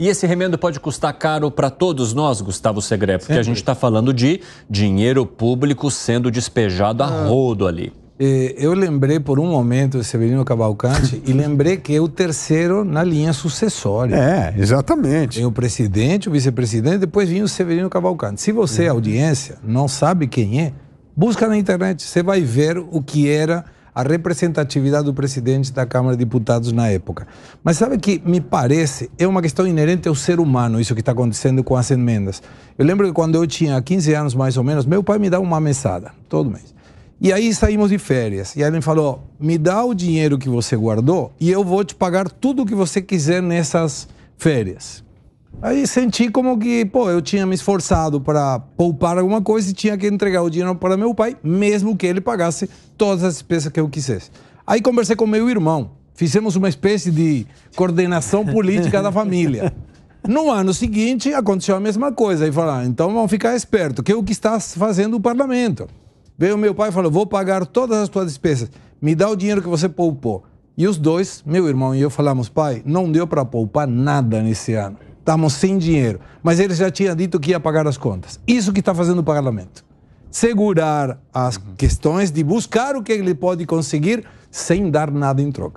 E esse remendo pode custar caro para todos nós, Gustavo Segre, porque Sempre. a gente está falando de dinheiro público sendo despejado a ah. rodo ali. Eu lembrei por um momento Severino Cavalcante e lembrei que é o terceiro na linha sucessória. É, exatamente. Tem o presidente, o vice-presidente, depois vinha o Severino Cavalcante. Se você, é uhum. audiência, não sabe quem é, busca na internet. Você vai ver o que era a representatividade do presidente da Câmara de Deputados na época. Mas sabe que me parece, é uma questão inerente ao ser humano, isso que está acontecendo com as emendas. Eu lembro que quando eu tinha 15 anos, mais ou menos, meu pai me dava uma mesada, todo mês. E aí saímos de férias. E aí ele me falou: me dá o dinheiro que você guardou e eu vou te pagar tudo o que você quiser nessas férias. Aí senti como que, pô, eu tinha me esforçado para poupar alguma coisa e tinha que entregar o dinheiro para meu pai, mesmo que ele pagasse todas as despesas que eu quisesse. Aí conversei com meu irmão, fizemos uma espécie de coordenação política da família. No ano seguinte aconteceu a mesma coisa e falaram, ah, então vamos ficar esperto, que é o que está fazendo o parlamento. Veio meu pai e falou, vou pagar todas as tuas despesas, me dá o dinheiro que você poupou. E os dois, meu irmão e eu, falamos, pai, não deu para poupar nada nesse ano estavam sem dinheiro, mas eles já tinha dito que ia pagar as contas. Isso que está fazendo o parlamento. Segurar as questões de buscar o que ele pode conseguir sem dar nada em troca.